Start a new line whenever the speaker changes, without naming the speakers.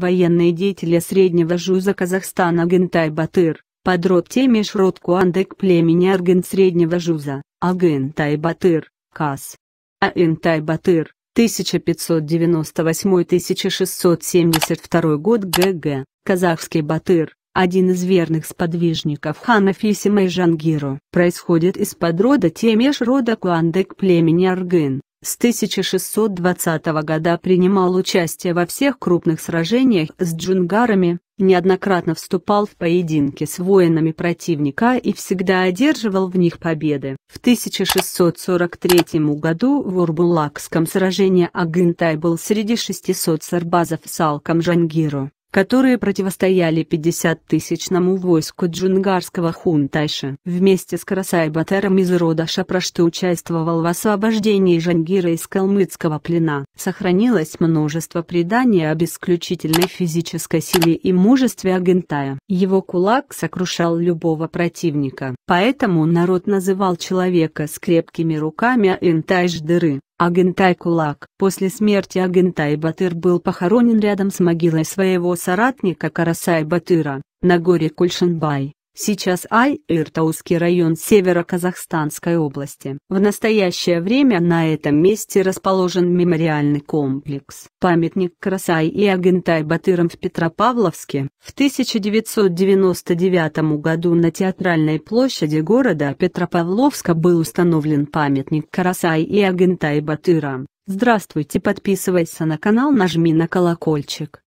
Военные деятели среднего жуза Казахстана Гентай Батыр, подробь теме Шроткуандек племени Арген среднего жуза, Агентай Батыр, Кас. Агентай Батыр, 1598-1672 год ГГ, казахский Батыр, один из верных сподвижников хана Фисима и Жангиру, происходит из подрода Темеш рода Куандек племени Аргын. С 1620 года принимал участие во всех крупных сражениях с джунгарами, неоднократно вступал в поединки с воинами противника и всегда одерживал в них победы. В 1643 году в Урбулакском сражении Агынтай был среди 600 сарбазов с Алком Жангиру которые противостояли 50-тысячному войску джунгарского хунтайша, Вместе с Карасайбатером из рода Шапрашты участвовал в освобождении Жангира из калмыцкого плена. Сохранилось множество преданий об исключительной физической силе и мужестве Агентая. Его кулак сокрушал любого противника. Поэтому народ называл человека с крепкими руками Агентай Ждыры. Агентай Кулак. После смерти Агентай Батыр был похоронен рядом с могилой своего соратника Карасай Батыра, на горе Кульшинбай. Сейчас Аль – Иртаусский район северо-казахстанской области. В настоящее время на этом месте расположен мемориальный комплекс. Памятник Красай и Агентай Батырам в Петропавловске. В 1999 году на театральной площади города Петропавловска был установлен памятник Красай и Агентай Батырам. Здравствуйте, подписывайся на канал, нажми на колокольчик.